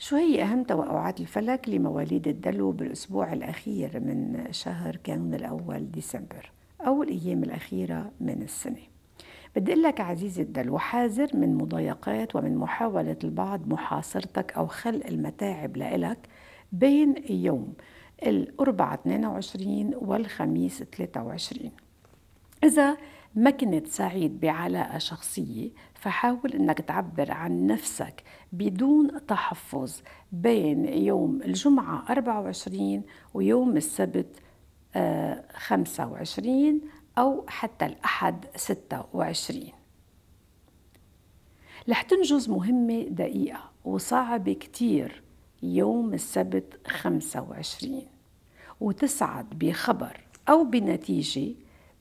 شو هي أهم توقعات الفلك لمواليد الدلو بالأسبوع الأخير من شهر كانون الأول ديسمبر أو الأيام الأخيرة من السنة بدي أقول لك عزيزي الدلو حاذر من مضايقات ومن محاولة البعض محاصرتك أو خلق المتاعب لإلك بين يوم الأربعاء 22 والخميس 23 إذا ما كنت سعيد بعلاقة شخصية فحاول انك تعبر عن نفسك بدون تحفظ بين يوم الجمعة 24 ويوم السبت 25 آه، أو حتى الأحد 26 رح تنجز مهمة دقيقة وصعبة كتير يوم السبت 25 وتسعد بخبر أو بنتيجة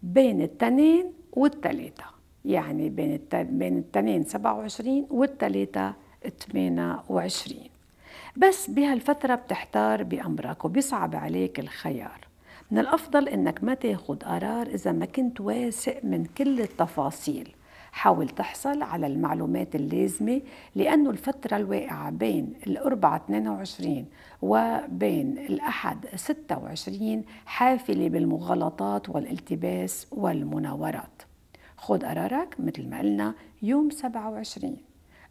بين التنين والثلاثة يعني بين بين التنين 27 والثلاثة 28 بس بهالفترة بتحتار بأمرك وبيصعب عليك الخيار من الأفضل إنك ما تاخد قرار إذا ما كنت واثق من كل التفاصيل حاول تحصل على المعلومات اللازمة لأنه الفترة الواقعة بين الأربعة 22 وبين الأحد 26 حافلة بالمغالطات والالتباس والمناورات خذ قرارك مثل ما قلنا يوم 27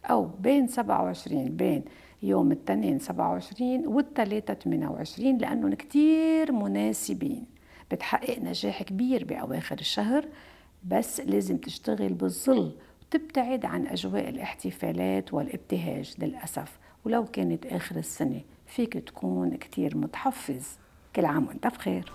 أو بين 27 بين يوم الاثنين 27 والثلاثة 28 لأنهم كثير مناسبين بتحقق نجاح كبير بأواخر الشهر بس لازم تشتغل بالظل وتبتعد عن أجواء الاحتفالات والابتهاج للأسف ولو كانت آخر السنة فيك تكون كثير متحفز كل عام وانت بخير